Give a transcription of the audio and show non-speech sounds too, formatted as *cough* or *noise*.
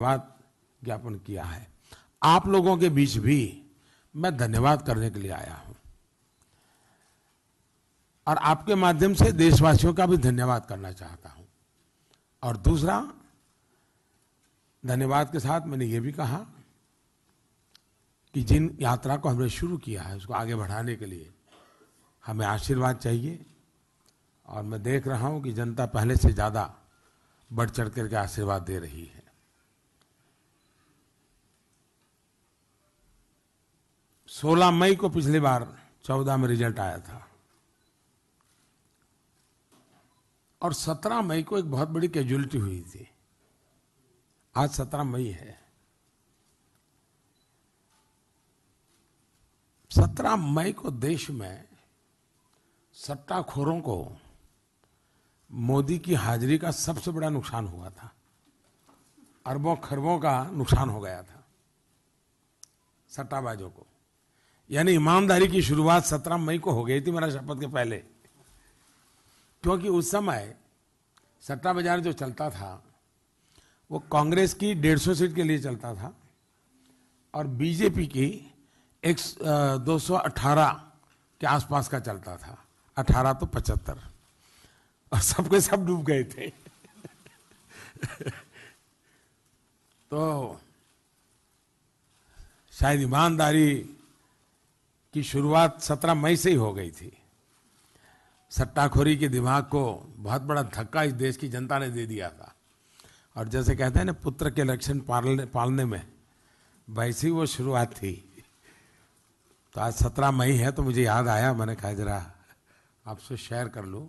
धन्यवाद ज्ञापन किया है आप लोगों के बीच भी मैं धन्यवाद करने के लिए आया हूं और आपके माध्यम से देशवासियों का भी धन्यवाद करना चाहता हूं और दूसरा धन्यवाद के साथ मैंने ये भी कहा कि जिन यात्रा को हमने शुरू किया है उसको आगे बढ़ाने के लिए हमें आशीर्वाद चाहिए और मैं देख रहा हूं कि जनता पहले से ज़्यादा बढ़ चढ़ करके आशीर्वाद दे रही है 16 मई को पिछली बार 14 में रिजल्ट आया था और 17 मई को एक बहुत बड़ी कैजुअलिटी हुई थी आज 17 मई है 17 मई को देश में सट्टाखोरों को मोदी की हाजिरी का सबसे बड़ा नुकसान हुआ था अरबों खरबों का नुकसान हो गया था सट्टाबाजों को यानी ईमानदारी की शुरुआत सत्रह मई को हो गई थी मेरा शपथ के पहले क्योंकि उस समय सट्टा बाजार जो चलता था वो कांग्रेस की 150 सीट के लिए चलता था और बीजेपी की एक दो के आसपास का चलता था 18 तो 75 और सबके सब डूब गए थे *laughs* तो शायद ईमानदारी की शुरुआत 17 मई से ही हो गई थी सट्टाखोरी के दिमाग को बहुत बड़ा धक्का इस देश की जनता ने दे दिया था और जैसे कहते हैं ना पुत्र के लक्षण पालने पालने में वैसी वो शुरुआत थी तो आज सत्रह मई है तो मुझे याद आया मैंने कहा जरा आपसे शेयर कर लूँ